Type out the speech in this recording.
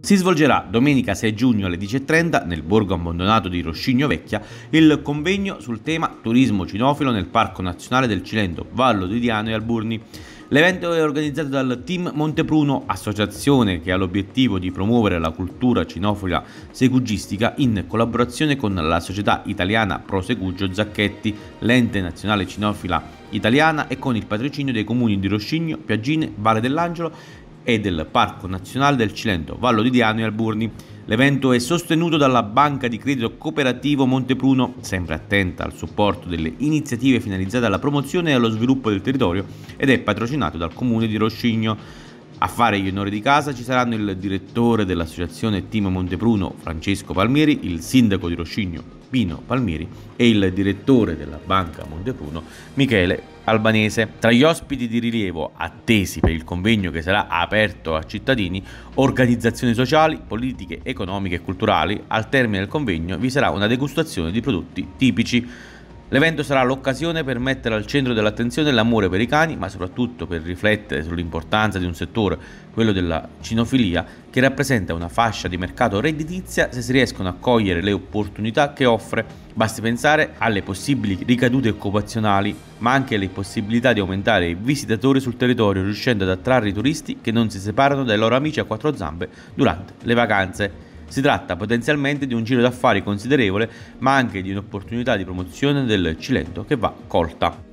Si svolgerà domenica 6 giugno alle 10.30 nel borgo abbandonato di Roscigno Vecchia il convegno sul tema Turismo cinofilo nel Parco Nazionale del Cilento, Vallo di Diano e Alburni. L'evento è organizzato dal Team Montepruno, associazione che ha l'obiettivo di promuovere la cultura cinofila segugistica in collaborazione con la società italiana Pro Segugio Zacchetti, l'ente nazionale cinofila italiana e con il patrocinio dei comuni di Roscigno, Piaggine, Valle dell'Angelo e del Parco Nazionale del Cilento, Vallo di Diano e Alburni. L'evento è sostenuto dalla Banca di Credito Cooperativo Montepruno, sempre attenta al supporto delle iniziative finalizzate alla promozione e allo sviluppo del territorio ed è patrocinato dal Comune di Roscigno. A fare gli onori di casa ci saranno il direttore dell'associazione Team Montepruno Francesco Palmieri, il sindaco di Roscigno Pino Palmieri e il direttore della Banca Montepruno Michele Albanese. Tra gli ospiti di rilievo attesi per il convegno che sarà aperto a cittadini, organizzazioni sociali, politiche, economiche e culturali, al termine del convegno vi sarà una degustazione di prodotti tipici. L'evento sarà l'occasione per mettere al centro dell'attenzione l'amore per i cani, ma soprattutto per riflettere sull'importanza di un settore, quello della cinofilia, che rappresenta una fascia di mercato redditizia se si riescono a cogliere le opportunità che offre. Basti pensare alle possibili ricadute occupazionali, ma anche alle possibilità di aumentare i visitatori sul territorio, riuscendo ad attrarre i turisti che non si separano dai loro amici a quattro zampe durante le vacanze. Si tratta potenzialmente di un giro d'affari considerevole, ma anche di un'opportunità di promozione del Cilento che va colta.